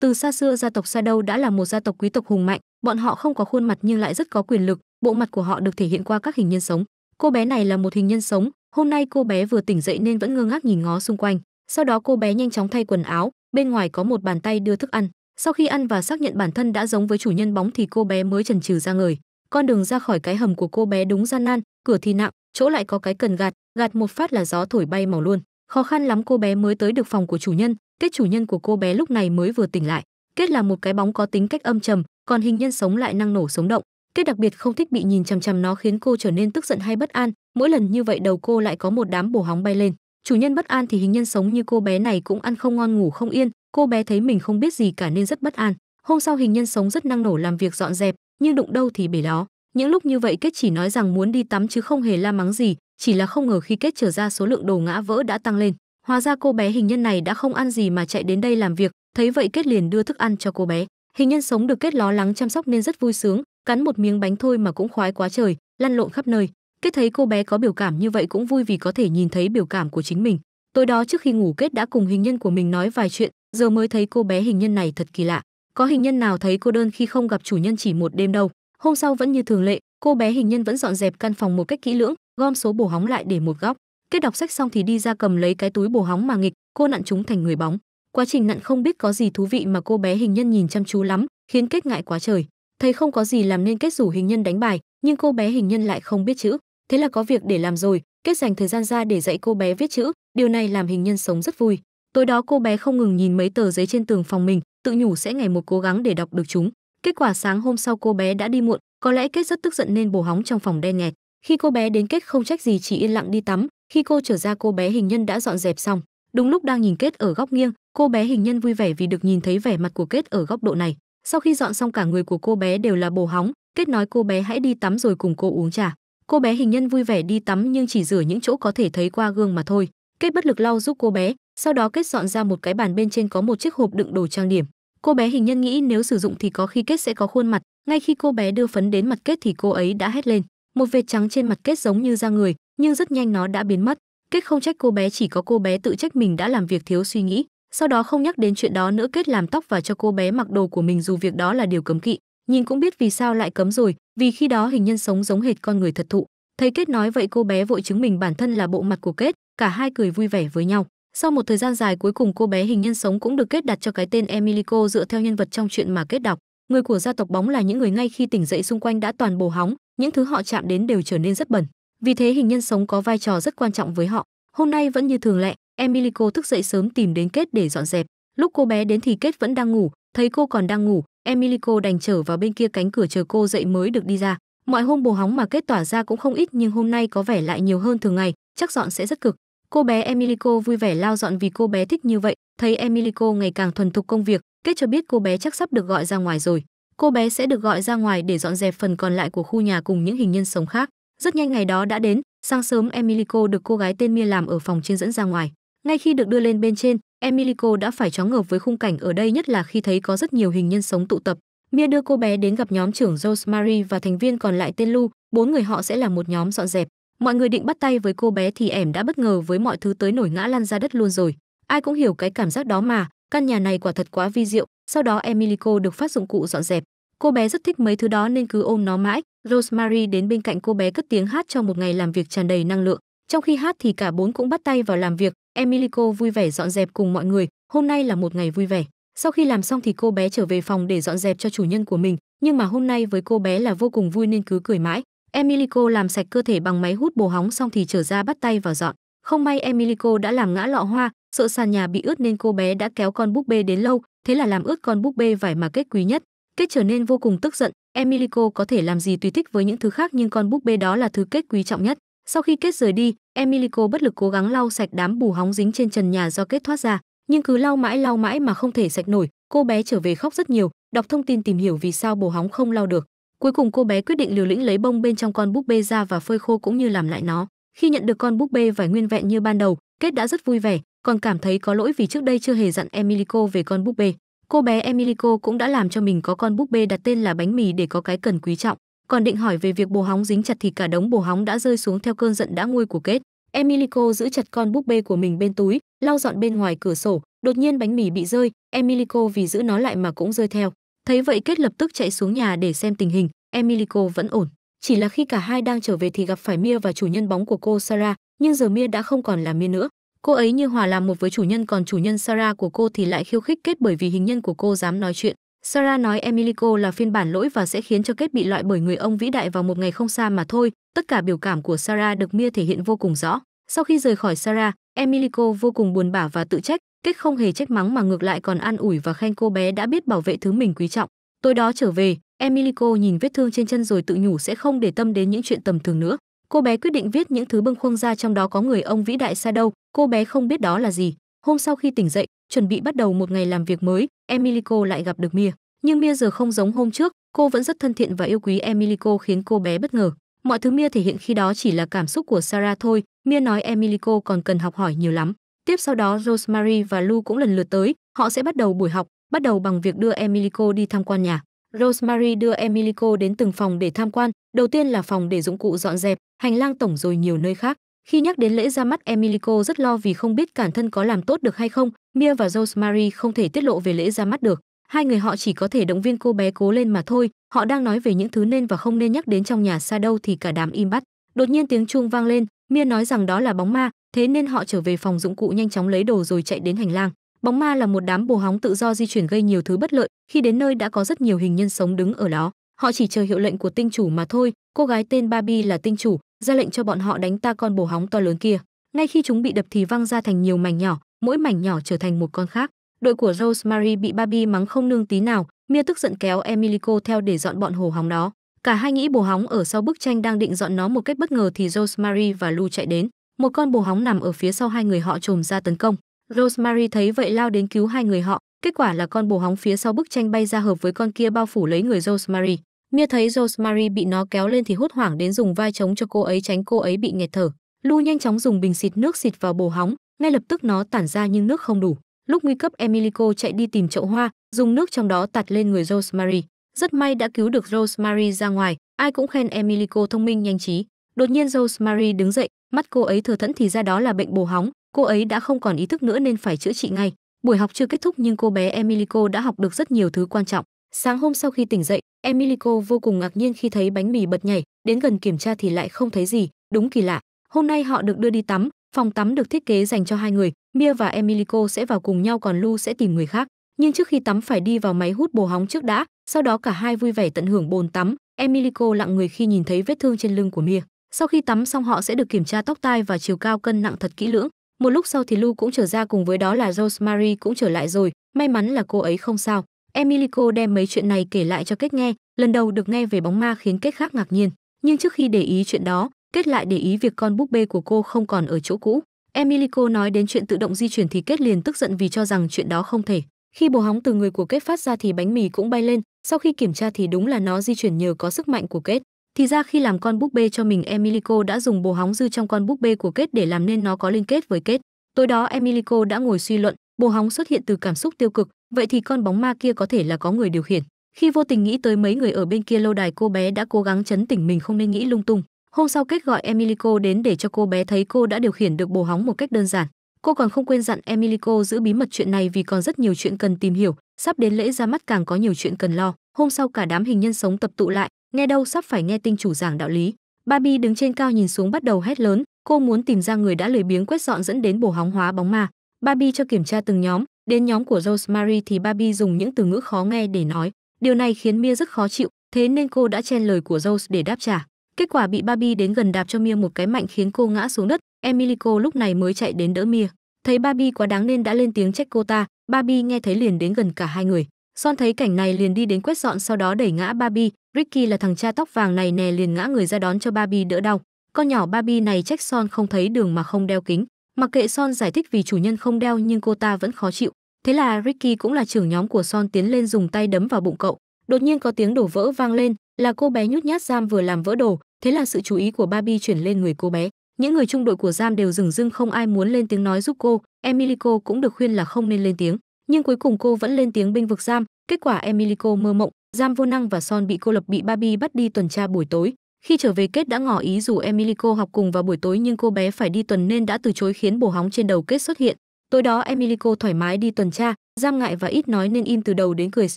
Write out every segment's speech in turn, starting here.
Từ xa xưa gia tộc Sa Đâu đã là một gia tộc quý tộc hùng mạnh, bọn họ không có khuôn mặt nhưng lại rất có quyền lực, bộ mặt của họ được thể hiện qua các hình nhân sống. Cô bé này là một hình nhân sống, hôm nay cô bé vừa tỉnh dậy nên vẫn ngơ ngác nhìn ngó xung quanh. Sau đó cô bé nhanh chóng thay quần áo, bên ngoài có một bàn tay đưa thức ăn. Sau khi ăn và xác nhận bản thân đã giống với chủ nhân bóng thì cô bé mới chần chừ ra người. Con đường ra khỏi cái hầm của cô bé đúng gian nan, cửa thì nặng, chỗ lại có cái cần gạt, gạt một phát là gió thổi bay màu luôn. Khó khăn lắm cô bé mới tới được phòng của chủ nhân, kết chủ nhân của cô bé lúc này mới vừa tỉnh lại kết là một cái bóng có tính cách âm trầm còn hình nhân sống lại năng nổ sống động kết đặc biệt không thích bị nhìn chằm chằm nó khiến cô trở nên tức giận hay bất an mỗi lần như vậy đầu cô lại có một đám bổ hóng bay lên chủ nhân bất an thì hình nhân sống như cô bé này cũng ăn không ngon ngủ không yên cô bé thấy mình không biết gì cả nên rất bất an hôm sau hình nhân sống rất năng nổ làm việc dọn dẹp nhưng đụng đâu thì bể đó những lúc như vậy kết chỉ nói rằng muốn đi tắm chứ không hề la mắng gì chỉ là không ngờ khi kết trở ra số lượng đồ ngã vỡ đã tăng lên Hóa ra cô bé hình nhân này đã không ăn gì mà chạy đến đây làm việc, thấy vậy Kết liền đưa thức ăn cho cô bé. Hình nhân sống được Kết lo lắng chăm sóc nên rất vui sướng, cắn một miếng bánh thôi mà cũng khoái quá trời, lăn lộn khắp nơi. Kết thấy cô bé có biểu cảm như vậy cũng vui vì có thể nhìn thấy biểu cảm của chính mình. Tối đó trước khi ngủ Kết đã cùng hình nhân của mình nói vài chuyện, giờ mới thấy cô bé hình nhân này thật kỳ lạ. Có hình nhân nào thấy cô đơn khi không gặp chủ nhân chỉ một đêm đâu. Hôm sau vẫn như thường lệ, cô bé hình nhân vẫn dọn dẹp căn phòng một cách kỹ lưỡng, gom số bổ hóng lại để một góc kết đọc sách xong thì đi ra cầm lấy cái túi bổ hóng mà nghịch cô nặn chúng thành người bóng quá trình nặn không biết có gì thú vị mà cô bé hình nhân nhìn chăm chú lắm khiến kết ngại quá trời thấy không có gì làm nên kết rủ hình nhân đánh bài nhưng cô bé hình nhân lại không biết chữ thế là có việc để làm rồi kết dành thời gian ra để dạy cô bé viết chữ điều này làm hình nhân sống rất vui tối đó cô bé không ngừng nhìn mấy tờ giấy trên tường phòng mình tự nhủ sẽ ngày một cố gắng để đọc được chúng kết quả sáng hôm sau cô bé đã đi muộn có lẽ kết rất tức giận nên bổ hóng trong phòng đen nghẹt khi cô bé đến kết không trách gì chỉ yên lặng đi tắm khi cô trở ra cô bé hình nhân đã dọn dẹp xong đúng lúc đang nhìn kết ở góc nghiêng cô bé hình nhân vui vẻ vì được nhìn thấy vẻ mặt của kết ở góc độ này sau khi dọn xong cả người của cô bé đều là bồ hóng kết nói cô bé hãy đi tắm rồi cùng cô uống trà cô bé hình nhân vui vẻ đi tắm nhưng chỉ rửa những chỗ có thể thấy qua gương mà thôi kết bất lực lau giúp cô bé sau đó kết dọn ra một cái bàn bên trên có một chiếc hộp đựng đồ trang điểm cô bé hình nhân nghĩ nếu sử dụng thì có khi kết sẽ có khuôn mặt ngay khi cô bé đưa phấn đến mặt kết thì cô ấy đã hét lên một vệt trắng trên mặt kết giống như da người nhưng rất nhanh nó đã biến mất kết không trách cô bé chỉ có cô bé tự trách mình đã làm việc thiếu suy nghĩ sau đó không nhắc đến chuyện đó nữa kết làm tóc và cho cô bé mặc đồ của mình dù việc đó là điều cấm kỵ nhìn cũng biết vì sao lại cấm rồi vì khi đó hình nhân sống giống hệt con người thật thụ thấy kết nói vậy cô bé vội chứng minh bản thân là bộ mặt của kết cả hai cười vui vẻ với nhau sau một thời gian dài cuối cùng cô bé hình nhân sống cũng được kết đặt cho cái tên emilico dựa theo nhân vật trong chuyện mà kết đọc người của gia tộc bóng là những người ngay khi tỉnh dậy xung quanh đã toàn bồ hóng những thứ họ chạm đến đều trở nên rất bẩn vì thế hình nhân sống có vai trò rất quan trọng với họ. Hôm nay vẫn như thường lệ, Emilico thức dậy sớm tìm đến Kết để dọn dẹp. Lúc cô bé đến thì Kết vẫn đang ngủ, thấy cô còn đang ngủ, Emilico đành trở vào bên kia cánh cửa chờ cô dậy mới được đi ra. Mọi hôm bồ hóng mà Kết tỏa ra cũng không ít nhưng hôm nay có vẻ lại nhiều hơn thường ngày, chắc dọn sẽ rất cực. Cô bé Emilico vui vẻ lao dọn vì cô bé thích như vậy, thấy Emilico ngày càng thuần thục công việc, Kết cho biết cô bé chắc sắp được gọi ra ngoài rồi. Cô bé sẽ được gọi ra ngoài để dọn dẹp phần còn lại của khu nhà cùng những hình nhân sống khác. Rất nhanh ngày đó đã đến, sáng sớm Emilico được cô gái tên Mia làm ở phòng trên dẫn ra ngoài. Ngay khi được đưa lên bên trên, Emilico đã phải chóng ngợp với khung cảnh ở đây nhất là khi thấy có rất nhiều hình nhân sống tụ tập. Mia đưa cô bé đến gặp nhóm trưởng Rosemary và thành viên còn lại tên Lu, bốn người họ sẽ là một nhóm dọn dẹp. Mọi người định bắt tay với cô bé thì ẻm đã bất ngờ với mọi thứ tới nổi ngã lăn ra đất luôn rồi. Ai cũng hiểu cái cảm giác đó mà, căn nhà này quả thật quá vi diệu. Sau đó Emilico được phát dụng cụ dọn dẹp. Cô bé rất thích mấy thứ đó nên cứ ôm nó mãi, Rosemary đến bên cạnh cô bé cất tiếng hát cho một ngày làm việc tràn đầy năng lượng. Trong khi hát thì cả bốn cũng bắt tay vào làm việc, Emilico vui vẻ dọn dẹp cùng mọi người, hôm nay là một ngày vui vẻ. Sau khi làm xong thì cô bé trở về phòng để dọn dẹp cho chủ nhân của mình, nhưng mà hôm nay với cô bé là vô cùng vui nên cứ cười mãi. Emilico làm sạch cơ thể bằng máy hút bồ hóng xong thì trở ra bắt tay vào dọn. Không may Emilico đã làm ngã lọ hoa, sợ sàn nhà bị ướt nên cô bé đã kéo con búp bê đến lâu, thế là làm ướt con búp bê vải mà kết quý nhất. Kết trở nên vô cùng tức giận, Emilico có thể làm gì tùy thích với những thứ khác nhưng con búp bê đó là thứ kết quý trọng nhất. Sau khi kết rời đi, Emilico bất lực cố gắng lau sạch đám bù hóng dính trên trần nhà do kết thoát ra, nhưng cứ lau mãi lau mãi mà không thể sạch nổi. Cô bé trở về khóc rất nhiều, đọc thông tin tìm hiểu vì sao bù hóng không lau được. Cuối cùng cô bé quyết định liều lĩnh lấy bông bên trong con búp bê ra và phơi khô cũng như làm lại nó. Khi nhận được con búp bê vải nguyên vẹn như ban đầu, Kết đã rất vui vẻ, còn cảm thấy có lỗi vì trước đây chưa hề dặn Emilico về con búp bê cô bé Emilico cũng đã làm cho mình có con búp bê đặt tên là bánh mì để có cái cần quý trọng. Còn định hỏi về việc bồ hóng dính chặt thì cả đống bồ hóng đã rơi xuống theo cơn giận đã nguôi của kết. Emilico giữ chặt con búp bê của mình bên túi, lau dọn bên ngoài cửa sổ, đột nhiên bánh mì bị rơi, Emilico vì giữ nó lại mà cũng rơi theo. Thấy vậy kết lập tức chạy xuống nhà để xem tình hình, Emilico vẫn ổn. Chỉ là khi cả hai đang trở về thì gặp phải Mia và chủ nhân bóng của cô Sarah, nhưng giờ Mia đã không còn là Mia nữa cô ấy như hòa làm một với chủ nhân còn chủ nhân sarah của cô thì lại khiêu khích kết bởi vì hình nhân của cô dám nói chuyện sarah nói emilico là phiên bản lỗi và sẽ khiến cho kết bị loại bởi người ông vĩ đại vào một ngày không xa mà thôi tất cả biểu cảm của sarah được mia thể hiện vô cùng rõ sau khi rời khỏi sarah emilico vô cùng buồn bã và tự trách kết không hề trách mắng mà ngược lại còn an ủi và khen cô bé đã biết bảo vệ thứ mình quý trọng tối đó trở về emilico nhìn vết thương trên chân rồi tự nhủ sẽ không để tâm đến những chuyện tầm thường nữa cô bé quyết định viết những thứ bưng khuâng ra trong đó có người ông vĩ đại xa đâu cô bé không biết đó là gì hôm sau khi tỉnh dậy chuẩn bị bắt đầu một ngày làm việc mới emilico lại gặp được mia nhưng mia giờ không giống hôm trước cô vẫn rất thân thiện và yêu quý emilico khiến cô bé bất ngờ mọi thứ mia thể hiện khi đó chỉ là cảm xúc của sarah thôi mia nói emilico còn cần học hỏi nhiều lắm tiếp sau đó rosemary và lu cũng lần lượt tới họ sẽ bắt đầu buổi học bắt đầu bằng việc đưa emilico đi tham quan nhà Rosemary đưa Emilico đến từng phòng để tham quan, đầu tiên là phòng để dụng cụ dọn dẹp, hành lang tổng rồi nhiều nơi khác. Khi nhắc đến lễ ra mắt Emilico rất lo vì không biết bản thân có làm tốt được hay không, Mia và Rosemary không thể tiết lộ về lễ ra mắt được. Hai người họ chỉ có thể động viên cô bé cố lên mà thôi, họ đang nói về những thứ nên và không nên nhắc đến trong nhà xa đâu thì cả đám im bắt. Đột nhiên tiếng chuông vang lên, Mia nói rằng đó là bóng ma, thế nên họ trở về phòng dụng cụ nhanh chóng lấy đồ rồi chạy đến hành lang. Bóng ma là một đám bồ hóng tự do di chuyển gây nhiều thứ bất lợi, khi đến nơi đã có rất nhiều hình nhân sống đứng ở đó. Họ chỉ chờ hiệu lệnh của tinh chủ mà thôi, cô gái tên Barbie là tinh chủ, ra lệnh cho bọn họ đánh ta con bồ hóng to lớn kia. Ngay khi chúng bị đập thì văng ra thành nhiều mảnh nhỏ, mỗi mảnh nhỏ trở thành một con khác. Đội của Rosemary bị Barbie mắng không nương tí nào, Mia tức giận kéo Emilico theo để dọn bọn hồ hóng đó. Cả hai nghĩ bồ hóng ở sau bức tranh đang định dọn nó một cách bất ngờ thì Rosemary và Lu chạy đến. Một con bồ hóng nằm ở phía sau hai người họ trồm ra tấn công. Rosemary thấy vậy lao đến cứu hai người họ, kết quả là con bồ hóng phía sau bức tranh bay ra hợp với con kia bao phủ lấy người Rosemary. Mia thấy Rosemary bị nó kéo lên thì hốt hoảng đến dùng vai chống cho cô ấy tránh cô ấy bị nghẹt thở. Lu nhanh chóng dùng bình xịt nước xịt vào bồ hóng, ngay lập tức nó tản ra nhưng nước không đủ. Lúc nguy cấp Emilico chạy đi tìm chậu hoa, dùng nước trong đó tạt lên người Rosemary. Rất may đã cứu được Rosemary ra ngoài, ai cũng khen Emilico thông minh nhanh trí. Đột nhiên Rosemary đứng dậy, mắt cô ấy thừa thẫn thì ra đó là bệnh bồ hóng, cô ấy đã không còn ý thức nữa nên phải chữa trị ngay buổi học chưa kết thúc nhưng cô bé emilico đã học được rất nhiều thứ quan trọng sáng hôm sau khi tỉnh dậy emilico vô cùng ngạc nhiên khi thấy bánh mì bật nhảy đến gần kiểm tra thì lại không thấy gì đúng kỳ lạ hôm nay họ được đưa đi tắm phòng tắm được thiết kế dành cho hai người mia và emilico sẽ vào cùng nhau còn lu sẽ tìm người khác nhưng trước khi tắm phải đi vào máy hút bồ hóng trước đã sau đó cả hai vui vẻ tận hưởng bồn tắm emilico lặng người khi nhìn thấy vết thương trên lưng của mia sau khi tắm xong họ sẽ được kiểm tra tóc tai và chiều cao cân nặng thật kỹ lưỡng một lúc sau thì Lu cũng trở ra cùng với đó là Rosemary cũng trở lại rồi, may mắn là cô ấy không sao. Emilico đem mấy chuyện này kể lại cho Kết nghe, lần đầu được nghe về bóng ma khiến Kết khác ngạc nhiên, nhưng trước khi để ý chuyện đó, Kết lại để ý việc con búp bê của cô không còn ở chỗ cũ. Emilico nói đến chuyện tự động di chuyển thì Kết liền tức giận vì cho rằng chuyện đó không thể. Khi bồ hóng từ người của Kết phát ra thì bánh mì cũng bay lên, sau khi kiểm tra thì đúng là nó di chuyển nhờ có sức mạnh của Kết. Thì ra khi làm con búp bê cho mình Emilico đã dùng bồ hóng dư trong con búp bê của kết để làm nên nó có liên kết với kết. Tối đó Emilico đã ngồi suy luận, bồ hóng xuất hiện từ cảm xúc tiêu cực, vậy thì con bóng ma kia có thể là có người điều khiển. Khi vô tình nghĩ tới mấy người ở bên kia lâu đài cô bé đã cố gắng chấn tỉnh mình không nên nghĩ lung tung. Hôm sau kết gọi Emilico đến để cho cô bé thấy cô đã điều khiển được bồ hóng một cách đơn giản. Cô còn không quên dặn Emilico giữ bí mật chuyện này vì còn rất nhiều chuyện cần tìm hiểu, sắp đến lễ ra mắt càng có nhiều chuyện cần lo. Hôm sau cả đám hình nhân sống tập tụ lại, nghe đâu sắp phải nghe tinh chủ giảng đạo lý barbie đứng trên cao nhìn xuống bắt đầu hét lớn cô muốn tìm ra người đã lười biếng quét dọn dẫn đến bổ hóng hóa bóng ma barbie cho kiểm tra từng nhóm đến nhóm của rosemary thì barbie dùng những từ ngữ khó nghe để nói điều này khiến mia rất khó chịu thế nên cô đã chen lời của rose để đáp trả kết quả bị barbie đến gần đạp cho mia một cái mạnh khiến cô ngã xuống đất emilico lúc này mới chạy đến đỡ mia thấy barbie quá đáng nên đã lên tiếng trách cô ta barbie nghe thấy liền đến gần cả hai người Son thấy cảnh này liền đi đến quét dọn sau đó đẩy ngã Barbie, Ricky là thằng cha tóc vàng này nè liền ngã người ra đón cho Barbie đỡ đau. Con nhỏ Barbie này trách Son không thấy đường mà không đeo kính, mặc kệ Son giải thích vì chủ nhân không đeo nhưng cô ta vẫn khó chịu. Thế là Ricky cũng là trưởng nhóm của Son tiến lên dùng tay đấm vào bụng cậu. Đột nhiên có tiếng đổ vỡ vang lên, là cô bé nhút nhát giam vừa làm vỡ đồ, thế là sự chú ý của Barbie chuyển lên người cô bé. Những người trung đội của giam đều dừng dưng không ai muốn lên tiếng nói giúp cô, Emilico cũng được khuyên là không nên lên tiếng nhưng cuối cùng cô vẫn lên tiếng bênh vực giam kết quả emilico mơ mộng giam vô năng và son bị cô lập bị barbie bắt đi tuần tra buổi tối khi trở về kết đã ngỏ ý dù emilico học cùng vào buổi tối nhưng cô bé phải đi tuần nên đã từ chối khiến bổ hóng trên đầu kết xuất hiện tối đó emilico thoải mái đi tuần tra giam ngại và ít nói nên im từ đầu đến cười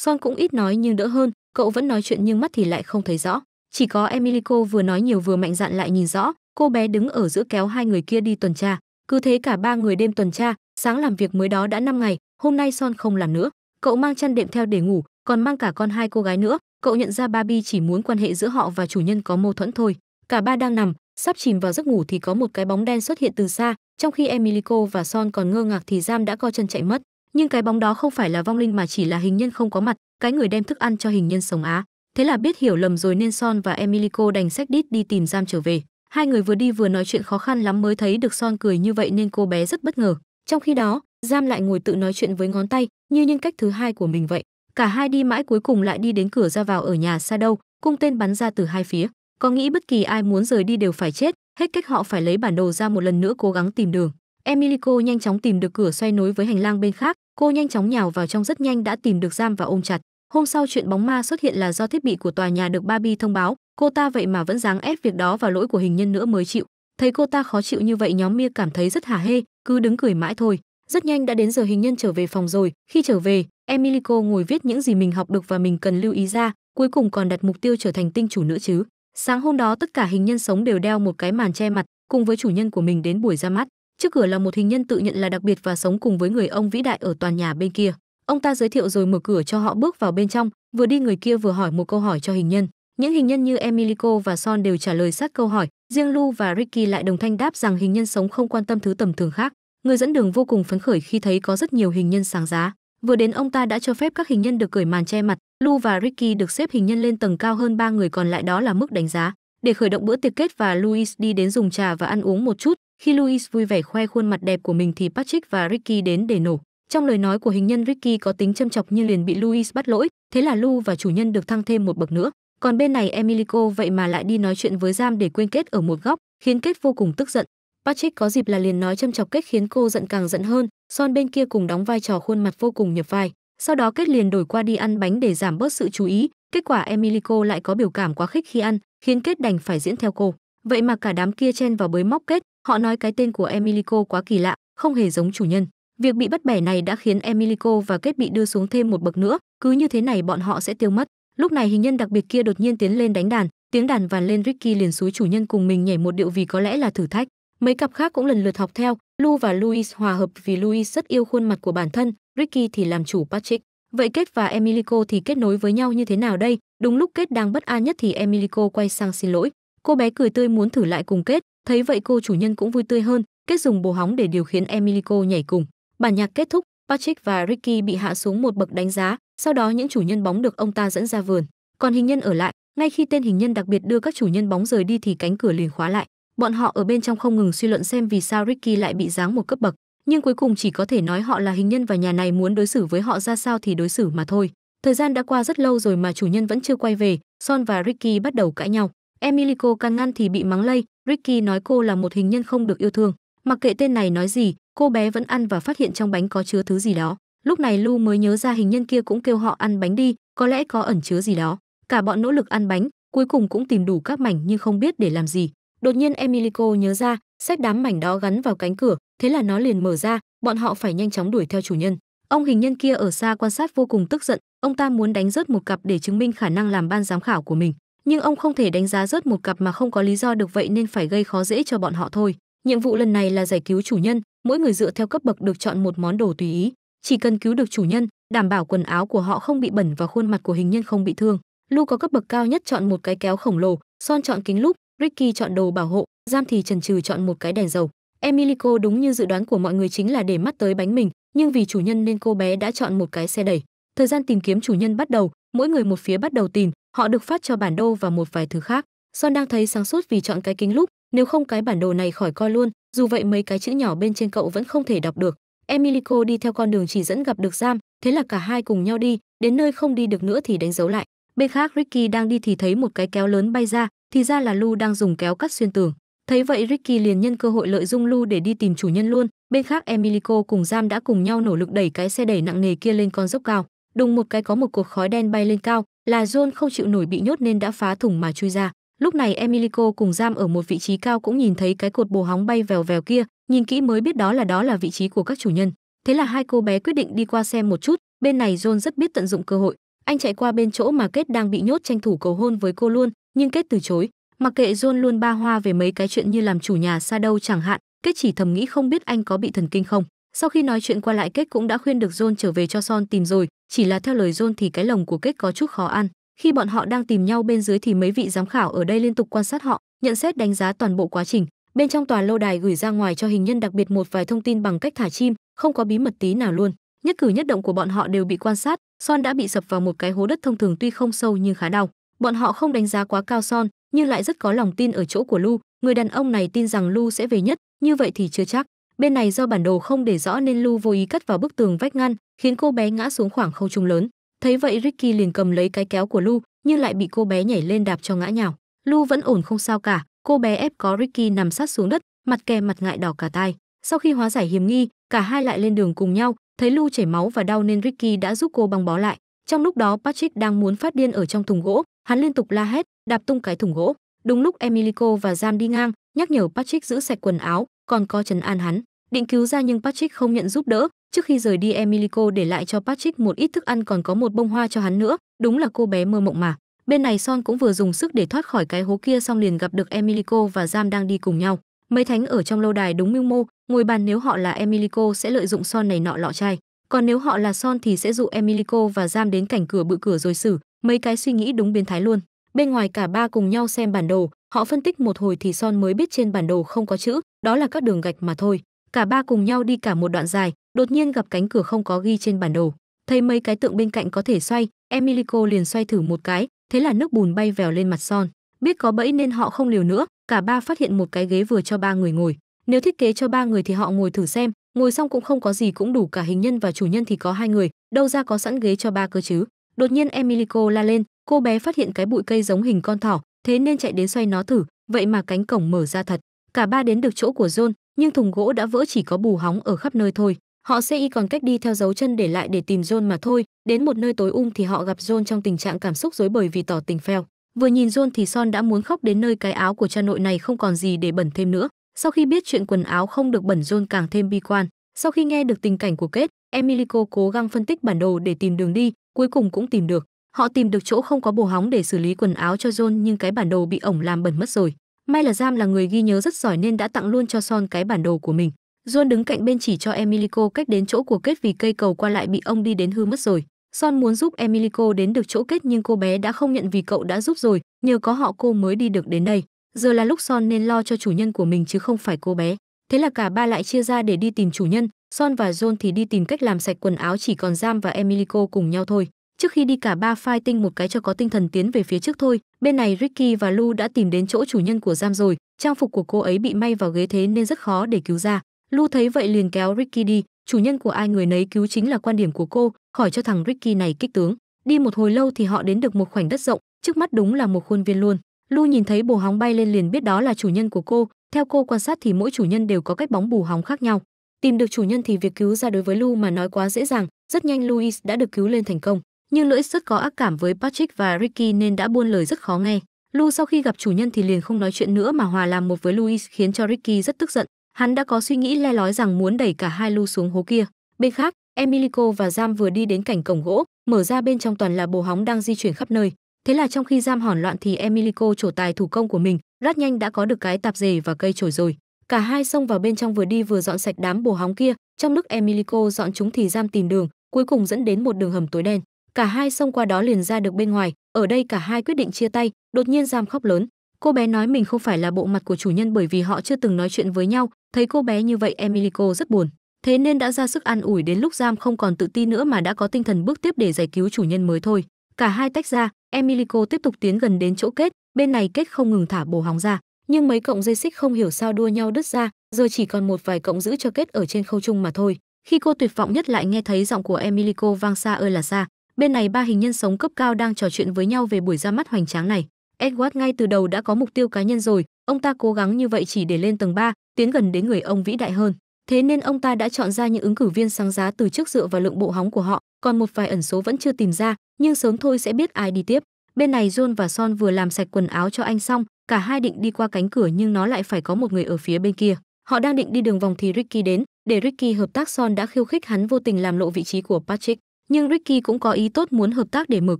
son cũng ít nói nhưng đỡ hơn cậu vẫn nói chuyện nhưng mắt thì lại không thấy rõ chỉ có emilico vừa nói nhiều vừa mạnh dạn lại nhìn rõ cô bé đứng ở giữa kéo hai người kia đi tuần tra cứ thế cả ba người đêm tuần tra sáng làm việc mới đó đã 5 ngày hôm nay son không làm nữa cậu mang chăn đệm theo để ngủ còn mang cả con hai cô gái nữa cậu nhận ra barbie chỉ muốn quan hệ giữa họ và chủ nhân có mâu thuẫn thôi cả ba đang nằm sắp chìm vào giấc ngủ thì có một cái bóng đen xuất hiện từ xa trong khi emilico và son còn ngơ ngác thì giam đã co chân chạy mất nhưng cái bóng đó không phải là vong linh mà chỉ là hình nhân không có mặt cái người đem thức ăn cho hình nhân sống á thế là biết hiểu lầm rồi nên son và emilico đành sách đít đi tìm giam trở về hai người vừa đi vừa nói chuyện khó khăn lắm mới thấy được son cười như vậy nên cô bé rất bất ngờ trong khi đó Giam lại ngồi tự nói chuyện với ngón tay, như nhân cách thứ hai của mình vậy. Cả hai đi mãi cuối cùng lại đi đến cửa ra vào ở nhà xa đâu, cung tên bắn ra từ hai phía. Có nghĩ bất kỳ ai muốn rời đi đều phải chết, hết cách họ phải lấy bản đồ ra một lần nữa cố gắng tìm đường. Emilico nhanh chóng tìm được cửa xoay nối với hành lang bên khác, cô nhanh chóng nhào vào trong rất nhanh đã tìm được giam và ôm chặt. Hôm sau chuyện bóng ma xuất hiện là do thiết bị của tòa nhà được Barbie thông báo, cô ta vậy mà vẫn dáng ép việc đó vào lỗi của hình nhân nữa mới chịu. Thấy cô ta khó chịu như vậy nhóm Mia cảm thấy rất hả hê, cứ đứng cười mãi thôi rất nhanh đã đến giờ hình nhân trở về phòng rồi khi trở về emilico ngồi viết những gì mình học được và mình cần lưu ý ra cuối cùng còn đặt mục tiêu trở thành tinh chủ nữa chứ sáng hôm đó tất cả hình nhân sống đều đeo một cái màn che mặt cùng với chủ nhân của mình đến buổi ra mắt trước cửa là một hình nhân tự nhận là đặc biệt và sống cùng với người ông vĩ đại ở tòa nhà bên kia ông ta giới thiệu rồi mở cửa cho họ bước vào bên trong vừa đi người kia vừa hỏi một câu hỏi cho hình nhân những hình nhân như emilico và son đều trả lời sát câu hỏi riêng lu và ricky lại đồng thanh đáp rằng hình nhân sống không quan tâm thứ tầm thường khác người dẫn đường vô cùng phấn khởi khi thấy có rất nhiều hình nhân sáng giá vừa đến ông ta đã cho phép các hình nhân được cởi màn che mặt lu và ricky được xếp hình nhân lên tầng cao hơn ba người còn lại đó là mức đánh giá để khởi động bữa tiệc kết và luis đi đến dùng trà và ăn uống một chút khi luis vui vẻ khoe khuôn mặt đẹp của mình thì patrick và ricky đến để nổ trong lời nói của hình nhân ricky có tính châm chọc nhưng liền bị luis bắt lỗi thế là lu và chủ nhân được thăng thêm một bậc nữa còn bên này emilico vậy mà lại đi nói chuyện với giam để quên kết ở một góc khiến kết vô cùng tức giận Patrick có dịp là liền nói châm chọc kết khiến cô giận càng giận hơn, Son bên kia cùng đóng vai trò khuôn mặt vô cùng nhập vai. Sau đó kết liền đổi qua đi ăn bánh để giảm bớt sự chú ý, kết quả Emilico lại có biểu cảm quá khích khi ăn, khiến kết đành phải diễn theo cô. Vậy mà cả đám kia chen vào bới móc kết, họ nói cái tên của Emilico quá kỳ lạ, không hề giống chủ nhân. Việc bị bắt bẻ này đã khiến Emilico và kết bị đưa xuống thêm một bậc nữa, cứ như thế này bọn họ sẽ tiêu mất. Lúc này hình nhân đặc biệt kia đột nhiên tiến lên đánh đàn, tiếng đàn vàn lên Ricky liền suối chủ nhân cùng mình nhảy một điệu vì có lẽ là thử thách. Mấy cặp khác cũng lần lượt học theo, Lu và Louis hòa hợp vì Louis rất yêu khuôn mặt của bản thân, Ricky thì làm chủ Patrick. Vậy Kết và Emilico thì kết nối với nhau như thế nào đây? Đúng lúc Kết đang bất an nhất thì Emilico quay sang xin lỗi. Cô bé cười tươi muốn thử lại cùng Kết, thấy vậy cô chủ nhân cũng vui tươi hơn, Kết dùng bồ hóng để điều khiến Emilico nhảy cùng. Bản nhạc kết thúc, Patrick và Ricky bị hạ xuống một bậc đánh giá, sau đó những chủ nhân bóng được ông ta dẫn ra vườn. Còn hình nhân ở lại, ngay khi tên hình nhân đặc biệt đưa các chủ nhân bóng rời đi thì cánh cửa liền khóa lại. Bọn họ ở bên trong không ngừng suy luận xem vì sao Ricky lại bị giáng một cấp bậc, nhưng cuối cùng chỉ có thể nói họ là hình nhân và nhà này muốn đối xử với họ ra sao thì đối xử mà thôi. Thời gian đã qua rất lâu rồi mà chủ nhân vẫn chưa quay về, Son và Ricky bắt đầu cãi nhau. Emilico can ngăn thì bị mắng lây, Ricky nói cô là một hình nhân không được yêu thương. Mặc kệ tên này nói gì, cô bé vẫn ăn và phát hiện trong bánh có chứa thứ gì đó. Lúc này Lu mới nhớ ra hình nhân kia cũng kêu họ ăn bánh đi, có lẽ có ẩn chứa gì đó. Cả bọn nỗ lực ăn bánh, cuối cùng cũng tìm đủ các mảnh nhưng không biết để làm gì. Đột nhiên Emilico nhớ ra, sách đám mảnh đó gắn vào cánh cửa, thế là nó liền mở ra, bọn họ phải nhanh chóng đuổi theo chủ nhân. Ông hình nhân kia ở xa quan sát vô cùng tức giận, ông ta muốn đánh rớt một cặp để chứng minh khả năng làm ban giám khảo của mình, nhưng ông không thể đánh giá rớt một cặp mà không có lý do được vậy nên phải gây khó dễ cho bọn họ thôi. Nhiệm vụ lần này là giải cứu chủ nhân, mỗi người dựa theo cấp bậc được chọn một món đồ tùy ý, chỉ cần cứu được chủ nhân, đảm bảo quần áo của họ không bị bẩn và khuôn mặt của hình nhân không bị thương. Lu có cấp bậc cao nhất chọn một cái kéo khổng lồ, Son chọn kính lúp, Ricky chọn đồ bảo hộ, Giam thì chần chừ chọn một cái đèn dầu. Emilico đúng như dự đoán của mọi người chính là để mắt tới bánh mình, nhưng vì chủ nhân nên cô bé đã chọn một cái xe đẩy. Thời gian tìm kiếm chủ nhân bắt đầu, mỗi người một phía bắt đầu tìm, họ được phát cho bản đồ và một vài thứ khác. Son đang thấy sáng suốt vì chọn cái kính lúc, nếu không cái bản đồ này khỏi coi luôn, dù vậy mấy cái chữ nhỏ bên trên cậu vẫn không thể đọc được. Emilico đi theo con đường chỉ dẫn gặp được Giam, thế là cả hai cùng nhau đi, đến nơi không đi được nữa thì đánh dấu lại. Bên khác Ricky đang đi thì thấy một cái kéo lớn bay ra, thì ra là Lu đang dùng kéo cắt xuyên tường. Thấy vậy Ricky liền nhân cơ hội lợi dụng Lu để đi tìm chủ nhân luôn. Bên khác Emilico cùng Jam đã cùng nhau nỗ lực đẩy cái xe đẩy nặng nề kia lên con dốc cao. Đùng một cái có một cột khói đen bay lên cao, là John không chịu nổi bị nhốt nên đã phá thủng mà chui ra. Lúc này Emilico cùng Jam ở một vị trí cao cũng nhìn thấy cái cột bồ hóng bay vèo vèo kia, nhìn kỹ mới biết đó là đó là vị trí của các chủ nhân. Thế là hai cô bé quyết định đi qua xem một chút, bên này John rất biết tận dụng cơ hội. Anh chạy qua bên chỗ mà kết đang bị nhốt tranh thủ cầu hôn với cô luôn, nhưng kết từ chối mặc kệ john luôn ba hoa về mấy cái chuyện như làm chủ nhà xa đâu chẳng hạn kết chỉ thầm nghĩ không biết anh có bị thần kinh không sau khi nói chuyện qua lại kết cũng đã khuyên được john trở về cho son tìm rồi chỉ là theo lời john thì cái lồng của kết có chút khó ăn khi bọn họ đang tìm nhau bên dưới thì mấy vị giám khảo ở đây liên tục quan sát họ nhận xét đánh giá toàn bộ quá trình bên trong tòa lâu đài gửi ra ngoài cho hình nhân đặc biệt một vài thông tin bằng cách thả chim không có bí mật tí nào luôn nhất cử nhất động của bọn họ đều bị quan sát son đã bị sập vào một cái hố đất thông thường tuy không sâu nhưng khá đau bọn họ không đánh giá quá cao son nhưng lại rất có lòng tin ở chỗ của lu người đàn ông này tin rằng lu sẽ về nhất như vậy thì chưa chắc bên này do bản đồ không để rõ nên lu vô ý cắt vào bức tường vách ngăn khiến cô bé ngã xuống khoảng không trung lớn thấy vậy ricky liền cầm lấy cái kéo của lu nhưng lại bị cô bé nhảy lên đạp cho ngã nhào lu vẫn ổn không sao cả cô bé ép có ricky nằm sát xuống đất mặt kè mặt ngại đỏ cả tai sau khi hóa giải hiểm nghi cả hai lại lên đường cùng nhau thấy lu chảy máu và đau nên ricky đã giúp cô băng bó lại trong lúc đó patrick đang muốn phát điên ở trong thùng gỗ hắn liên tục la hét đạp tung cái thùng gỗ đúng lúc emilico và gian đi ngang nhắc nhở patrick giữ sạch quần áo còn co trấn an hắn định cứu ra nhưng patrick không nhận giúp đỡ trước khi rời đi emilico để lại cho patrick một ít thức ăn còn có một bông hoa cho hắn nữa đúng là cô bé mơ mộng mà bên này son cũng vừa dùng sức để thoát khỏi cái hố kia xong liền gặp được emilico và giam đang đi cùng nhau mấy thánh ở trong lâu đài đúng mưu mô ngồi bàn nếu họ là emilico sẽ lợi dụng son này nọ lọ chai còn nếu họ là son thì sẽ dụ emilico và giam đến cảnh cửa bự cửa rồi xử mấy cái suy nghĩ đúng biến thái luôn bên ngoài cả ba cùng nhau xem bản đồ họ phân tích một hồi thì son mới biết trên bản đồ không có chữ đó là các đường gạch mà thôi cả ba cùng nhau đi cả một đoạn dài đột nhiên gặp cánh cửa không có ghi trên bản đồ thấy mấy cái tượng bên cạnh có thể xoay emilico liền xoay thử một cái thế là nước bùn bay vèo lên mặt son biết có bẫy nên họ không liều nữa cả ba phát hiện một cái ghế vừa cho ba người ngồi nếu thiết kế cho ba người thì họ ngồi thử xem ngồi xong cũng không có gì cũng đủ cả hình nhân và chủ nhân thì có hai người đâu ra có sẵn ghế cho ba cơ chứ Đột nhiên Emilico la lên, cô bé phát hiện cái bụi cây giống hình con thỏ, thế nên chạy đến xoay nó thử, vậy mà cánh cổng mở ra thật. Cả ba đến được chỗ của John, nhưng thùng gỗ đã vỡ chỉ có bù hóng ở khắp nơi thôi. Họ sẽ y còn cách đi theo dấu chân để lại để tìm John mà thôi. Đến một nơi tối um thì họ gặp John trong tình trạng cảm xúc rối bời vì tỏ tình phèo. Vừa nhìn John thì Son đã muốn khóc đến nơi cái áo của cha nội này không còn gì để bẩn thêm nữa. Sau khi biết chuyện quần áo không được bẩn John càng thêm bi quan. Sau khi nghe được tình cảnh của kết, Emilico cố gắng phân tích bản đồ để tìm đường đi, cuối cùng cũng tìm được họ tìm được chỗ không có bồ hóng để xử lý quần áo cho john nhưng cái bản đồ bị ổng làm bẩn mất rồi may là giam là người ghi nhớ rất giỏi nên đã tặng luôn cho son cái bản đồ của mình john đứng cạnh bên chỉ cho emilico cách đến chỗ của kết vì cây cầu qua lại bị ông đi đến hư mất rồi son muốn giúp emilico đến được chỗ kết nhưng cô bé đã không nhận vì cậu đã giúp rồi nhờ có họ cô mới đi được đến đây giờ là lúc son nên lo cho chủ nhân của mình chứ không phải cô bé thế là cả ba lại chia ra để đi tìm chủ nhân Son và John thì đi tìm cách làm sạch quần áo chỉ còn Jam và Emilico cùng nhau thôi. Trước khi đi cả ba fighting một cái cho có tinh thần tiến về phía trước thôi, bên này Ricky và Lu đã tìm đến chỗ chủ nhân của Jam rồi, trang phục của cô ấy bị may vào ghế thế nên rất khó để cứu ra. Lu thấy vậy liền kéo Ricky đi, chủ nhân của ai người nấy cứu chính là quan điểm của cô, khỏi cho thằng Ricky này kích tướng. Đi một hồi lâu thì họ đến được một khoảnh đất rộng, trước mắt đúng là một khuôn viên luôn. Lu nhìn thấy bồ hóng bay lên liền biết đó là chủ nhân của cô, theo cô quan sát thì mỗi chủ nhân đều có cách bóng bù hóng khác nhau. Tìm được chủ nhân thì việc cứu ra đối với Lu mà nói quá dễ dàng, rất nhanh Luis đã được cứu lên thành công. Nhưng lưỡi rất có ác cảm với Patrick và Ricky nên đã buôn lời rất khó nghe. Lu sau khi gặp chủ nhân thì liền không nói chuyện nữa mà hòa làm một với Luis khiến cho Ricky rất tức giận. Hắn đã có suy nghĩ le lói rằng muốn đẩy cả hai Lu xuống hố kia. Bên khác, Emilico và Giam vừa đi đến cảnh cổng gỗ, mở ra bên trong toàn là bồ hóng đang di chuyển khắp nơi. Thế là trong khi Giam hòn loạn thì Emilico trổ tài thủ công của mình, rất nhanh đã có được cái tạp dề và cây chổi rồi. Cả hai xông vào bên trong vừa đi vừa dọn sạch đám bồ hóng kia, trong lúc Emilico dọn chúng thì giam tìm đường, cuối cùng dẫn đến một đường hầm tối đen. Cả hai xông qua đó liền ra được bên ngoài, ở đây cả hai quyết định chia tay, đột nhiên giam khóc lớn. Cô bé nói mình không phải là bộ mặt của chủ nhân bởi vì họ chưa từng nói chuyện với nhau, thấy cô bé như vậy Emilico rất buồn. Thế nên đã ra sức an ủi đến lúc giam không còn tự ti nữa mà đã có tinh thần bước tiếp để giải cứu chủ nhân mới thôi. Cả hai tách ra, Emilico tiếp tục tiến gần đến chỗ kết, bên này kết không ngừng thả bồ hóng ra nhưng mấy cọng dây xích không hiểu sao đua nhau đứt ra giờ chỉ còn một vài cọng giữ cho kết ở trên khâu chung mà thôi khi cô tuyệt vọng nhất lại nghe thấy giọng của emilico vang xa ơi là xa bên này ba hình nhân sống cấp cao đang trò chuyện với nhau về buổi ra mắt hoành tráng này edward ngay từ đầu đã có mục tiêu cá nhân rồi ông ta cố gắng như vậy chỉ để lên tầng 3, tiến gần đến người ông vĩ đại hơn thế nên ông ta đã chọn ra những ứng cử viên sáng giá từ trước dựa vào lượng bộ hóng của họ còn một vài ẩn số vẫn chưa tìm ra nhưng sớm thôi sẽ biết ai đi tiếp bên này john và son vừa làm sạch quần áo cho anh xong cả hai định đi qua cánh cửa nhưng nó lại phải có một người ở phía bên kia. Họ đang định đi đường vòng thì Ricky đến, để Ricky hợp tác Son đã khiêu khích hắn vô tình làm lộ vị trí của Patrick. Nhưng Ricky cũng có ý tốt muốn hợp tác để mở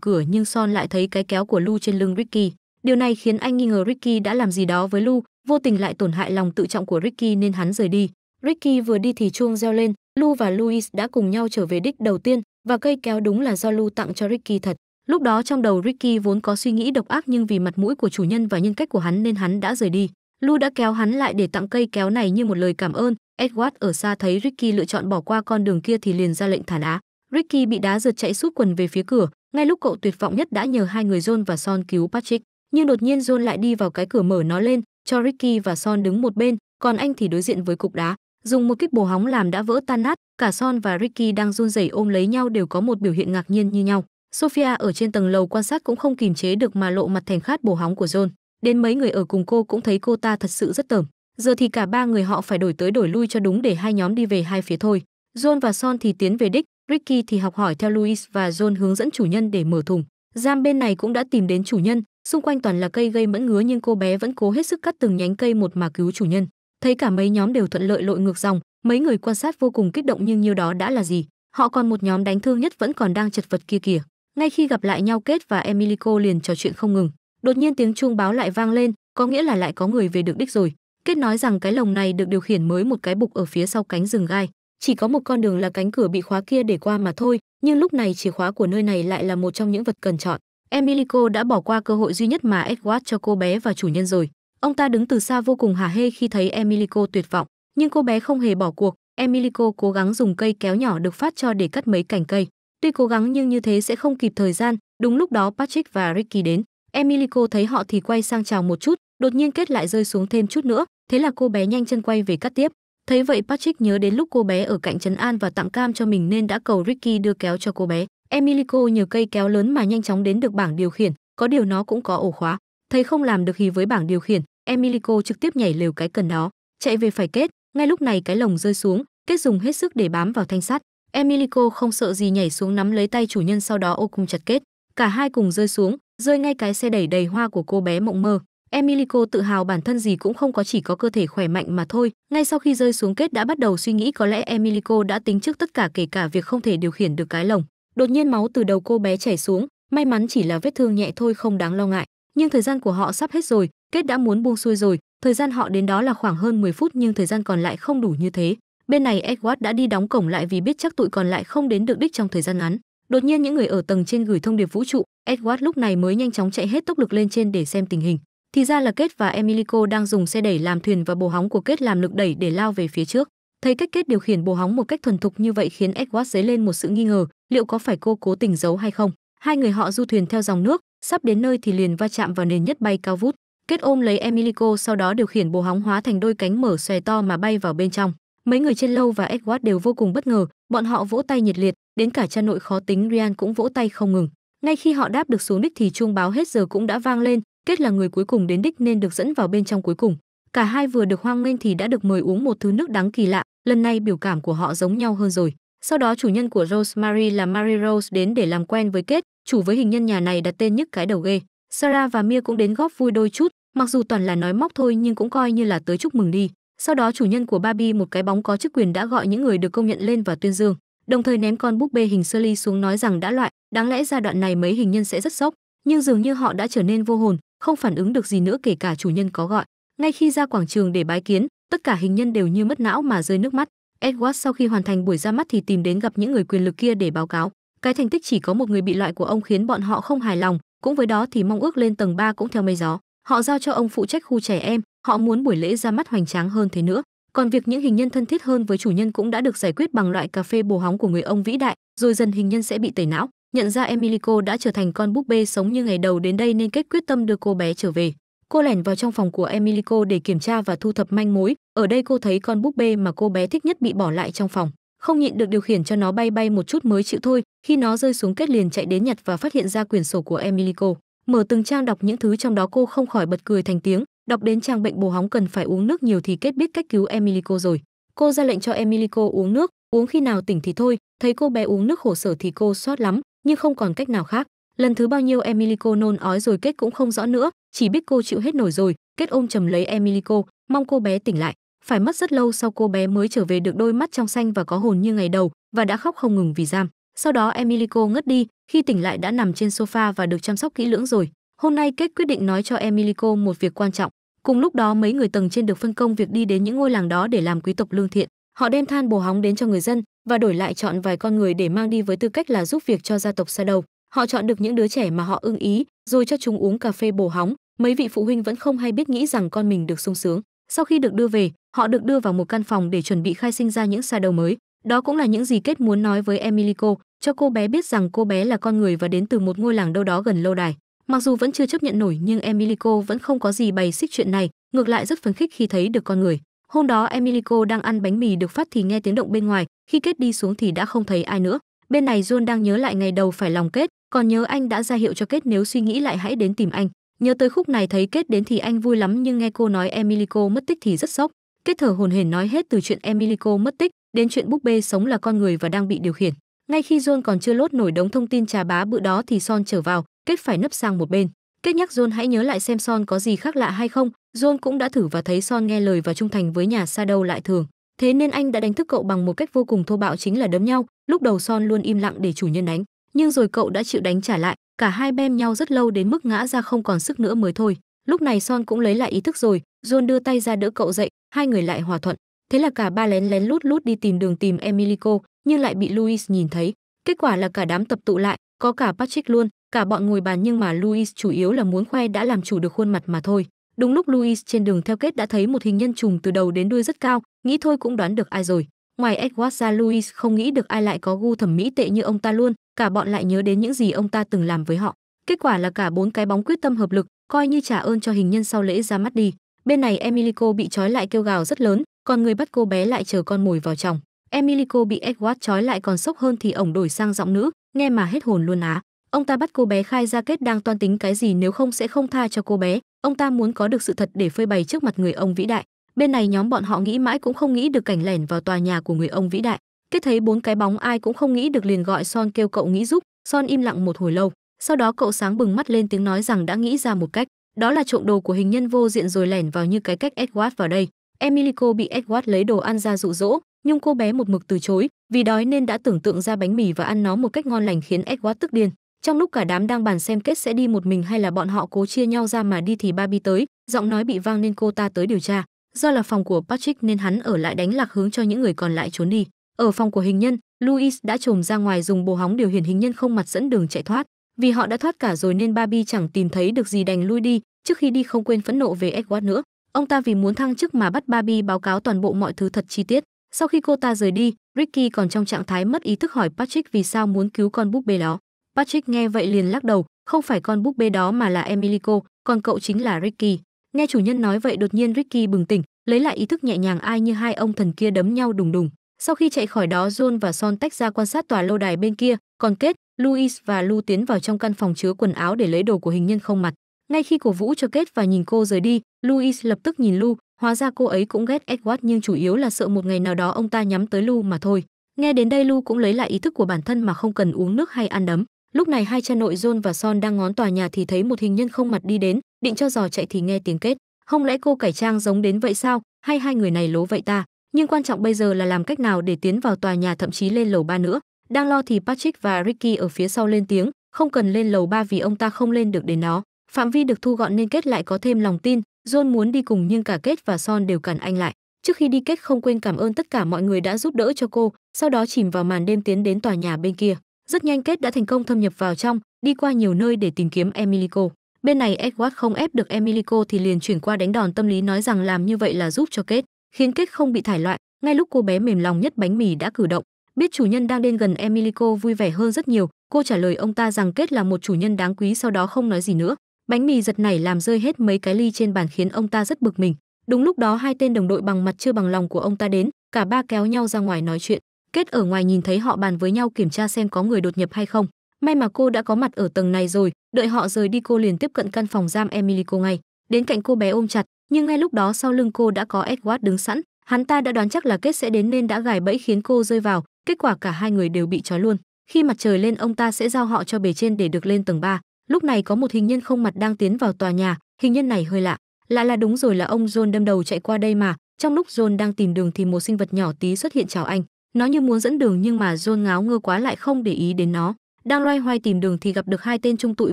cửa nhưng Son lại thấy cái kéo của Lu trên lưng Ricky. Điều này khiến anh nghi ngờ Ricky đã làm gì đó với Lu, vô tình lại tổn hại lòng tự trọng của Ricky nên hắn rời đi. Ricky vừa đi thì chuông reo lên, Lu và Louis đã cùng nhau trở về đích đầu tiên và cây kéo đúng là do Lu tặng cho Ricky thật. Lúc đó trong đầu Ricky vốn có suy nghĩ độc ác nhưng vì mặt mũi của chủ nhân và nhân cách của hắn nên hắn đã rời đi. Lu đã kéo hắn lại để tặng cây kéo này như một lời cảm ơn. Edward ở xa thấy Ricky lựa chọn bỏ qua con đường kia thì liền ra lệnh thả đá. Ricky bị đá rượt chạy suốt quần về phía cửa, ngay lúc cậu tuyệt vọng nhất đã nhờ hai người John và Son cứu Patrick. Nhưng đột nhiên John lại đi vào cái cửa mở nó lên, cho Ricky và Son đứng một bên, còn anh thì đối diện với cục đá. Dùng một kích bổ hóng làm đã vỡ tan nát, cả Son và Ricky đang run rẩy ôm lấy nhau đều có một biểu hiện ngạc nhiên như nhau. Sophia ở trên tầng lầu quan sát cũng không kìm chế được mà lộ mặt thèm khát bổ hóng của John. Đến mấy người ở cùng cô cũng thấy cô ta thật sự rất tởm. Giờ thì cả ba người họ phải đổi tới đổi lui cho đúng để hai nhóm đi về hai phía thôi. John và Son thì tiến về đích, Ricky thì học hỏi theo Louis và John hướng dẫn chủ nhân để mở thùng. Giam bên này cũng đã tìm đến chủ nhân, xung quanh toàn là cây gây mẫn ngứa nhưng cô bé vẫn cố hết sức cắt từng nhánh cây một mà cứu chủ nhân. Thấy cả mấy nhóm đều thuận lợi lội ngược dòng, mấy người quan sát vô cùng kích động nhưng nhiêu đó đã là gì. Họ còn một nhóm đánh thương nhất vẫn còn đang chật vật kia kìa. Ngay khi gặp lại nhau Kết và Emilico liền trò chuyện không ngừng. Đột nhiên tiếng chuông báo lại vang lên, có nghĩa là lại có người về được đích rồi. Kết nói rằng cái lồng này được điều khiển mới một cái bục ở phía sau cánh rừng gai, chỉ có một con đường là cánh cửa bị khóa kia để qua mà thôi, nhưng lúc này chìa khóa của nơi này lại là một trong những vật cần chọn. Emilico đã bỏ qua cơ hội duy nhất mà Edward cho cô bé và chủ nhân rồi. Ông ta đứng từ xa vô cùng hả hê khi thấy Emilico tuyệt vọng, nhưng cô bé không hề bỏ cuộc. Emilico cố gắng dùng cây kéo nhỏ được phát cho để cắt mấy cành cây. Tuy cố gắng nhưng như thế sẽ không kịp thời gian, đúng lúc đó Patrick và Ricky đến. Emilico thấy họ thì quay sang chào một chút, đột nhiên kết lại rơi xuống thêm chút nữa, thế là cô bé nhanh chân quay về cắt tiếp. Thấy vậy Patrick nhớ đến lúc cô bé ở cạnh Trấn An và tặng cam cho mình nên đã cầu Ricky đưa kéo cho cô bé. Emilico nhờ cây kéo lớn mà nhanh chóng đến được bảng điều khiển, có điều nó cũng có ổ khóa. Thấy không làm được gì với bảng điều khiển, Emilico trực tiếp nhảy lều cái cần đó, chạy về phải kết, ngay lúc này cái lồng rơi xuống, kết dùng hết sức để bám vào thanh sắt. Emilico không sợ gì nhảy xuống nắm lấy tay chủ nhân sau đó ô cùng chặt kết, cả hai cùng rơi xuống, rơi ngay cái xe đẩy đầy hoa của cô bé mộng mơ. Emilico tự hào bản thân gì cũng không có chỉ có cơ thể khỏe mạnh mà thôi, ngay sau khi rơi xuống kết đã bắt đầu suy nghĩ có lẽ Emilico đã tính trước tất cả kể cả việc không thể điều khiển được cái lồng. Đột nhiên máu từ đầu cô bé chảy xuống, may mắn chỉ là vết thương nhẹ thôi không đáng lo ngại, nhưng thời gian của họ sắp hết rồi, kết đã muốn buông xuôi rồi, thời gian họ đến đó là khoảng hơn 10 phút nhưng thời gian còn lại không đủ như thế bên này Edward đã đi đóng cổng lại vì biết chắc tụi còn lại không đến được đích trong thời gian ngắn. Đột nhiên những người ở tầng trên gửi thông điệp vũ trụ, Edward lúc này mới nhanh chóng chạy hết tốc lực lên trên để xem tình hình. Thì ra là Kết và Emilico đang dùng xe đẩy làm thuyền và bồ hóng của Kết làm lực đẩy để lao về phía trước. Thấy cách Kết điều khiển bồ hóng một cách thuần thục như vậy khiến Edward dấy lên một sự nghi ngờ, liệu có phải cô cố tình giấu hay không? Hai người họ du thuyền theo dòng nước, sắp đến nơi thì liền va chạm vào nền nhất bay cao vút. Kết ôm lấy Emilico sau đó điều khiển bồ hóng hóa thành đôi cánh mở xòe to mà bay vào bên trong. Mấy người trên lâu và Edward đều vô cùng bất ngờ, bọn họ vỗ tay nhiệt liệt, đến cả cha nội khó tính Ryan cũng vỗ tay không ngừng. Ngay khi họ đáp được xuống đích thì chuông báo hết giờ cũng đã vang lên, kết là người cuối cùng đến đích nên được dẫn vào bên trong cuối cùng. Cả hai vừa được hoang nghênh thì đã được mời uống một thứ nước đắng kỳ lạ, lần này biểu cảm của họ giống nhau hơn rồi. Sau đó chủ nhân của Rosemary là Mary Rose đến để làm quen với Kết, chủ với hình nhân nhà này đặt tên nhức cái đầu ghê. Sarah và Mia cũng đến góp vui đôi chút, mặc dù toàn là nói móc thôi nhưng cũng coi như là tới chúc mừng đi. Sau đó chủ nhân của Barbie một cái bóng có chức quyền đã gọi những người được công nhận lên và tuyên dương, đồng thời ném con búp bê hình Shirley xuống nói rằng đã loại, đáng lẽ giai đoạn này mấy hình nhân sẽ rất sốc, nhưng dường như họ đã trở nên vô hồn, không phản ứng được gì nữa kể cả chủ nhân có gọi. Ngay khi ra quảng trường để bái kiến, tất cả hình nhân đều như mất não mà rơi nước mắt. Edward sau khi hoàn thành buổi ra mắt thì tìm đến gặp những người quyền lực kia để báo cáo. Cái thành tích chỉ có một người bị loại của ông khiến bọn họ không hài lòng, cũng với đó thì mong ước lên tầng 3 cũng theo mây gió. Họ giao cho ông phụ trách khu trẻ em, họ muốn buổi lễ ra mắt hoành tráng hơn thế nữa còn việc những hình nhân thân thiết hơn với chủ nhân cũng đã được giải quyết bằng loại cà phê bồ hóng của người ông vĩ đại rồi dần hình nhân sẽ bị tẩy não nhận ra emilico đã trở thành con búp bê sống như ngày đầu đến đây nên kết quyết tâm đưa cô bé trở về cô lẻn vào trong phòng của emilico để kiểm tra và thu thập manh mối ở đây cô thấy con búp bê mà cô bé thích nhất bị bỏ lại trong phòng không nhịn được điều khiển cho nó bay bay một chút mới chịu thôi khi nó rơi xuống kết liền chạy đến nhặt và phát hiện ra quyển sổ của emilico mở từng trang đọc những thứ trong đó cô không khỏi bật cười thành tiếng Đọc đến trang bệnh bồ hóng cần phải uống nước nhiều thì kết biết cách cứu Emilico rồi. Cô ra lệnh cho Emilico uống nước, uống khi nào tỉnh thì thôi, thấy cô bé uống nước khổ sở thì cô xót lắm, nhưng không còn cách nào khác. Lần thứ bao nhiêu Emilico nôn ói rồi kết cũng không rõ nữa, chỉ biết cô chịu hết nổi rồi, kết ôm chầm lấy Emilico, mong cô bé tỉnh lại. Phải mất rất lâu sau cô bé mới trở về được đôi mắt trong xanh và có hồn như ngày đầu và đã khóc không ngừng vì giam. Sau đó Emilico ngất đi, khi tỉnh lại đã nằm trên sofa và được chăm sóc kỹ lưỡng rồi. Hôm nay kết quyết định nói cho Emilico một việc quan trọng. Cùng lúc đó mấy người tầng trên được phân công việc đi đến những ngôi làng đó để làm quý tộc lương thiện. Họ đem than bổ hóng đến cho người dân và đổi lại chọn vài con người để mang đi với tư cách là giúp việc cho gia tộc xa Đầu. Họ chọn được những đứa trẻ mà họ ưng ý, rồi cho chúng uống cà phê bổ hóng. Mấy vị phụ huynh vẫn không hay biết nghĩ rằng con mình được sung sướng. Sau khi được đưa về, họ được đưa vào một căn phòng để chuẩn bị khai sinh ra những xa Đầu mới. Đó cũng là những gì Kết muốn nói với Emilico, cho cô bé biết rằng cô bé là con người và đến từ một ngôi làng đâu đó gần lâu đài. Mặc dù vẫn chưa chấp nhận nổi nhưng Emilico vẫn không có gì bày xích chuyện này, ngược lại rất phấn khích khi thấy được con người. Hôm đó Emilico đang ăn bánh mì được phát thì nghe tiếng động bên ngoài, khi kết đi xuống thì đã không thấy ai nữa. Bên này John đang nhớ lại ngày đầu phải lòng kết, còn nhớ anh đã ra hiệu cho kết nếu suy nghĩ lại hãy đến tìm anh. Nhớ tới khúc này thấy kết đến thì anh vui lắm nhưng nghe cô nói Emilico mất tích thì rất sốc. Kết thở hồn hển nói hết từ chuyện Emilico mất tích đến chuyện búp bê sống là con người và đang bị điều khiển. Ngay khi John còn chưa lốt nổi đống thông tin trà bá bự đó thì Son trở vào, kết phải nấp sang một bên kết nhắc john hãy nhớ lại xem son có gì khác lạ hay không john cũng đã thử và thấy son nghe lời và trung thành với nhà xa đâu lại thường thế nên anh đã đánh thức cậu bằng một cách vô cùng thô bạo chính là đấm nhau lúc đầu son luôn im lặng để chủ nhân đánh nhưng rồi cậu đã chịu đánh trả lại cả hai bem nhau rất lâu đến mức ngã ra không còn sức nữa mới thôi lúc này son cũng lấy lại ý thức rồi john đưa tay ra đỡ cậu dậy hai người lại hòa thuận thế là cả ba lén lén lút lút đi tìm đường tìm emilico nhưng lại bị louis nhìn thấy kết quả là cả đám tập tụ lại có cả patrick luôn Cả bọn ngồi bàn nhưng mà Louis chủ yếu là muốn khoe đã làm chủ được khuôn mặt mà thôi. Đúng lúc Louis trên đường theo kết đã thấy một hình nhân trùng từ đầu đến đuôi rất cao, nghĩ thôi cũng đoán được ai rồi. Ngoài Edward ra Louis không nghĩ được ai lại có gu thẩm mỹ tệ như ông ta luôn, cả bọn lại nhớ đến những gì ông ta từng làm với họ. Kết quả là cả bốn cái bóng quyết tâm hợp lực, coi như trả ơn cho hình nhân sau lễ ra mắt đi. Bên này Emilico bị trói lại kêu gào rất lớn, còn người bắt cô bé lại chờ con mồi vào chồng. Emilico bị Edward trói lại còn sốc hơn thì ổng đổi sang giọng nữ, nghe mà hết hồn luôn á. Ông ta bắt cô bé khai ra kết đang toan tính cái gì nếu không sẽ không tha cho cô bé, ông ta muốn có được sự thật để phơi bày trước mặt người ông vĩ đại. Bên này nhóm bọn họ nghĩ mãi cũng không nghĩ được cảnh lẻn vào tòa nhà của người ông vĩ đại. Kết thấy bốn cái bóng ai cũng không nghĩ được liền gọi Son kêu cậu nghĩ giúp, Son im lặng một hồi lâu, sau đó cậu sáng bừng mắt lên tiếng nói rằng đã nghĩ ra một cách, đó là trộm đồ của hình nhân vô diện rồi lẻn vào như cái cách Edward vào đây. Emilico bị Edward lấy đồ ăn ra dụ dỗ, nhưng cô bé một mực từ chối, vì đói nên đã tưởng tượng ra bánh mì và ăn nó một cách ngon lành khiến Edward tức điên. Trong lúc cả đám đang bàn xem kết sẽ đi một mình hay là bọn họ cố chia nhau ra mà đi thì Barbie tới, giọng nói bị vang nên cô ta tới điều tra. Do là phòng của Patrick nên hắn ở lại đánh lạc hướng cho những người còn lại trốn đi. Ở phòng của hình nhân, Louis đã trồm ra ngoài dùng bồ hóng điều khiển hình nhân không mặt dẫn đường chạy thoát. Vì họ đã thoát cả rồi nên Barbie chẳng tìm thấy được gì đành lui đi, trước khi đi không quên phẫn nộ về Edward nữa. Ông ta vì muốn thăng chức mà bắt Barbie báo cáo toàn bộ mọi thứ thật chi tiết. Sau khi cô ta rời đi, Ricky còn trong trạng thái mất ý thức hỏi Patrick vì sao muốn cứu con búp bê đó. Patrick nghe vậy liền lắc đầu, không phải con búp bê đó mà là Emilico, còn cậu chính là Ricky. Nghe chủ nhân nói vậy đột nhiên Ricky bừng tỉnh, lấy lại ý thức nhẹ nhàng ai như hai ông thần kia đấm nhau đùng đùng. Sau khi chạy khỏi đó John và Son tách ra quan sát tòa lâu đài bên kia, còn Kết, Louis và Lu tiến vào trong căn phòng chứa quần áo để lấy đồ của hình nhân không mặt. Ngay khi cổ vũ cho Kết và nhìn cô rời đi, Louis lập tức nhìn Lu, hóa ra cô ấy cũng ghét Edward nhưng chủ yếu là sợ một ngày nào đó ông ta nhắm tới Lu mà thôi. Nghe đến đây Lu cũng lấy lại ý thức của bản thân mà không cần uống nước hay ăn đấm lúc này hai cha nội john và son đang ngón tòa nhà thì thấy một hình nhân không mặt đi đến định cho giò chạy thì nghe tiếng kết không lẽ cô cải trang giống đến vậy sao hay hai người này lố vậy ta nhưng quan trọng bây giờ là làm cách nào để tiến vào tòa nhà thậm chí lên lầu ba nữa đang lo thì patrick và ricky ở phía sau lên tiếng không cần lên lầu ba vì ông ta không lên được đến nó phạm vi được thu gọn nên kết lại có thêm lòng tin john muốn đi cùng nhưng cả kết và son đều cản anh lại trước khi đi kết không quên cảm ơn tất cả mọi người đã giúp đỡ cho cô sau đó chìm vào màn đêm tiến đến tòa nhà bên kia rất nhanh Kết đã thành công thâm nhập vào trong, đi qua nhiều nơi để tìm kiếm Emilico. Bên này Edward không ép được Emilico thì liền chuyển qua đánh đòn tâm lý nói rằng làm như vậy là giúp cho Kết, khiến Kết không bị thải loại. Ngay lúc cô bé mềm lòng nhất bánh mì đã cử động, biết chủ nhân đang đến gần Emilico vui vẻ hơn rất nhiều, cô trả lời ông ta rằng Kết là một chủ nhân đáng quý sau đó không nói gì nữa. Bánh mì giật nảy làm rơi hết mấy cái ly trên bàn khiến ông ta rất bực mình. Đúng lúc đó hai tên đồng đội bằng mặt chưa bằng lòng của ông ta đến, cả ba kéo nhau ra ngoài nói chuyện. Kết ở ngoài nhìn thấy họ bàn với nhau kiểm tra xem có người đột nhập hay không. May mà cô đã có mặt ở tầng này rồi, đợi họ rời đi cô liền tiếp cận căn phòng giam Emilico ngay, đến cạnh cô bé ôm chặt, nhưng ngay lúc đó sau lưng cô đã có Edward đứng sẵn, hắn ta đã đoán chắc là kết sẽ đến nên đã gài bẫy khiến cô rơi vào, kết quả cả hai người đều bị trói luôn. Khi mặt trời lên ông ta sẽ giao họ cho bề trên để được lên tầng 3. Lúc này có một hình nhân không mặt đang tiến vào tòa nhà, hình nhân này hơi lạ, lạ là đúng rồi là ông John đâm đầu chạy qua đây mà, trong lúc John đang tìm đường thì một sinh vật nhỏ tí xuất hiện chào anh. Nó như muốn dẫn đường nhưng mà John ngáo ngơ quá lại không để ý đến nó. Đang loay hoay tìm đường thì gặp được hai tên trung tụi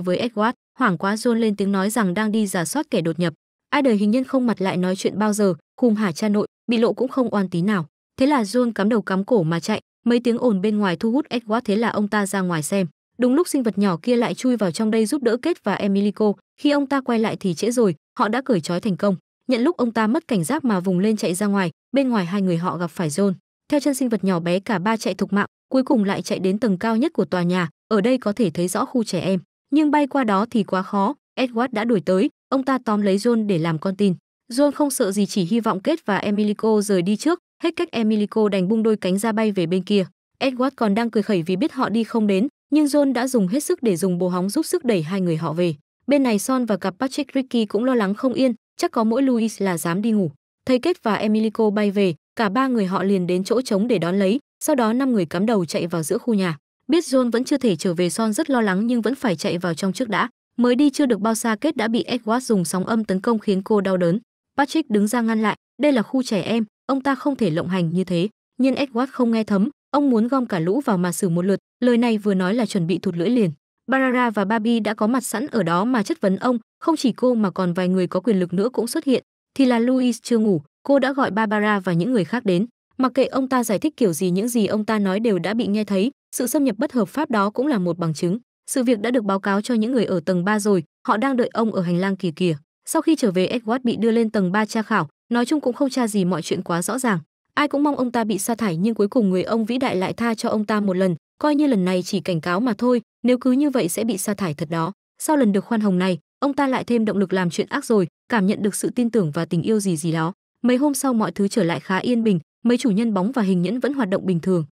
với Edward, hoảng quá John lên tiếng nói rằng đang đi giả soát kẻ đột nhập. Ai đời hình nhân không mặt lại nói chuyện bao giờ, khùng hả cha nội, bị lộ cũng không oan tí nào. Thế là John cắm đầu cắm cổ mà chạy, mấy tiếng ồn bên ngoài thu hút Edward thế là ông ta ra ngoài xem. Đúng lúc sinh vật nhỏ kia lại chui vào trong đây giúp đỡ Kết và Emilico, khi ông ta quay lại thì trễ rồi, họ đã cởi trói thành công. Nhận lúc ông ta mất cảnh giác mà vùng lên chạy ra ngoài, bên ngoài hai người họ gặp phải John. Theo chân sinh vật nhỏ bé cả ba chạy thục mạng, cuối cùng lại chạy đến tầng cao nhất của tòa nhà, ở đây có thể thấy rõ khu trẻ em, nhưng bay qua đó thì quá khó, Edward đã đuổi tới, ông ta tóm lấy John để làm con tin. John không sợ gì chỉ hy vọng Kết và Emilico rời đi trước, hết cách Emilico đành bung đôi cánh ra bay về bên kia. Edward còn đang cười khẩy vì biết họ đi không đến, nhưng John đã dùng hết sức để dùng bồ hóng giúp sức đẩy hai người họ về. Bên này Son và cặp Patrick Ricky cũng lo lắng không yên, chắc có mỗi Louis là dám đi ngủ. Thấy Kết và Emilico bay về, cả ba người họ liền đến chỗ trống để đón lấy sau đó năm người cắm đầu chạy vào giữa khu nhà biết john vẫn chưa thể trở về son rất lo lắng nhưng vẫn phải chạy vào trong trước đã mới đi chưa được bao xa kết đã bị edward dùng sóng âm tấn công khiến cô đau đớn patrick đứng ra ngăn lại đây là khu trẻ em ông ta không thể lộng hành như thế nhưng edward không nghe thấm ông muốn gom cả lũ vào mà xử một lượt lời này vừa nói là chuẩn bị thụt lưỡi liền barara và babi đã có mặt sẵn ở đó mà chất vấn ông không chỉ cô mà còn vài người có quyền lực nữa cũng xuất hiện thì là Louis chưa ngủ, cô đã gọi Barbara và những người khác đến. Mặc kệ ông ta giải thích kiểu gì những gì ông ta nói đều đã bị nghe thấy, sự xâm nhập bất hợp pháp đó cũng là một bằng chứng. Sự việc đã được báo cáo cho những người ở tầng 3 rồi, họ đang đợi ông ở hành lang kìa kìa. Sau khi trở về Edward bị đưa lên tầng 3 tra khảo, nói chung cũng không tra gì mọi chuyện quá rõ ràng. Ai cũng mong ông ta bị sa thải nhưng cuối cùng người ông vĩ đại lại tha cho ông ta một lần, coi như lần này chỉ cảnh cáo mà thôi, nếu cứ như vậy sẽ bị sa thải thật đó. Sau lần được khoan hồng này, ông ta lại thêm động lực làm chuyện ác rồi, cảm nhận được sự tin tưởng và tình yêu gì gì đó. Mấy hôm sau mọi thứ trở lại khá yên bình, mấy chủ nhân bóng và hình nhẫn vẫn hoạt động bình thường.